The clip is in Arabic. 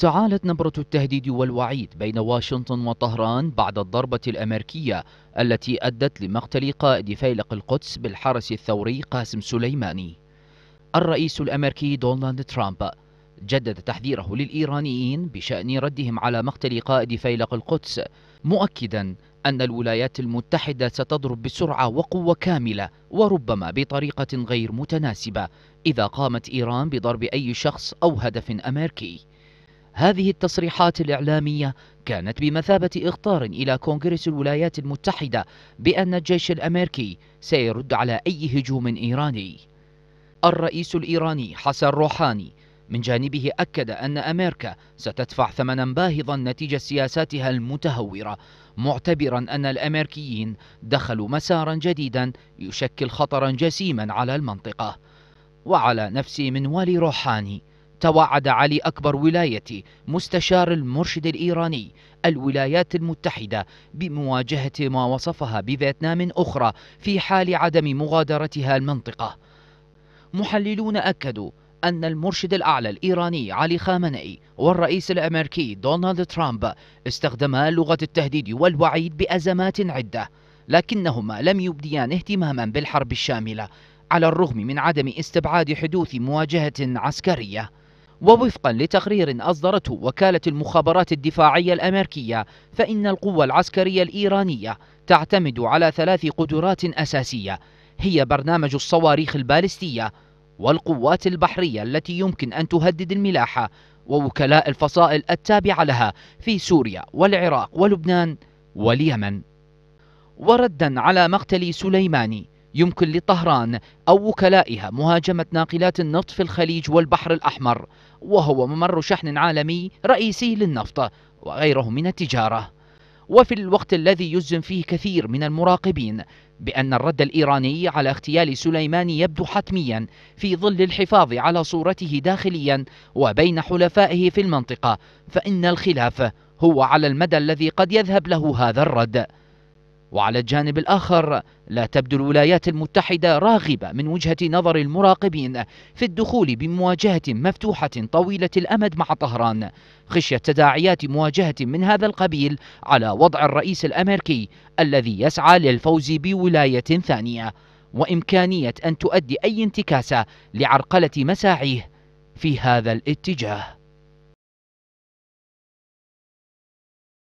تعالت نبرة التهديد والوعيد بين واشنطن وطهران بعد الضربة الأمريكية التي أدت لمقتل قائد فيلق القدس بالحرس الثوري قاسم سليماني الرئيس الأمريكي دونالد ترامب جدد تحذيره للإيرانيين بشأن ردهم على مقتل قائد فيلق القدس مؤكدا أن الولايات المتحدة ستضرب بسرعة وقوة كاملة وربما بطريقة غير متناسبة إذا قامت إيران بضرب أي شخص أو هدف أمريكي هذه التصريحات الإعلامية كانت بمثابة إخطار إلى كونغرس الولايات المتحدة بأن الجيش الأمريكي سيرد على أي هجوم إيراني الرئيس الإيراني حسن روحاني من جانبه أكد أن أمريكا ستدفع ثمنا باهظا نتيجة سياساتها المتهورة معتبرا أن الأمريكيين دخلوا مسارا جديدا يشكل خطرا جسيما على المنطقة وعلى نفس منوال روحاني توعد علي أكبر ولاية مستشار المرشد الإيراني الولايات المتحدة بمواجهة ما وصفها بفيتنام أخرى في حال عدم مغادرتها المنطقة محللون أكدوا أن المرشد الأعلى الإيراني علي خامنئي والرئيس الأمريكي دونالد ترامب استخدما لغة التهديد والوعيد بأزمات عدة لكنهما لم يبديان اهتماما بالحرب الشاملة على الرغم من عدم استبعاد حدوث مواجهة عسكرية ووفقا لتقرير أصدرته وكالة المخابرات الدفاعية الأمريكية فإن القوة العسكرية الإيرانية تعتمد على ثلاث قدرات أساسية هي برنامج الصواريخ البالستية والقوات البحرية التي يمكن أن تهدد الملاحة ووكلاء الفصائل التابعة لها في سوريا والعراق ولبنان واليمن وردا على مقتل سليماني يمكن لطهران أو وكلائها مهاجمة ناقلات النفط في الخليج والبحر الأحمر وهو ممر شحن عالمي رئيسي للنفط وغيره من التجارة وفي الوقت الذي يزن فيه كثير من المراقبين بأن الرد الإيراني على اغتيال سليماني يبدو حتميا في ظل الحفاظ على صورته داخليا وبين حلفائه في المنطقة فإن الخلاف هو على المدى الذي قد يذهب له هذا الرد وعلى الجانب الآخر لا تبدو الولايات المتحدة راغبة من وجهة نظر المراقبين في الدخول بمواجهة مفتوحة طويلة الأمد مع طهران خشية تداعيات مواجهة من هذا القبيل على وضع الرئيس الأمريكي الذي يسعى للفوز بولاية ثانية وإمكانية أن تؤدي أي انتكاسة لعرقلة مساعيه في هذا الاتجاه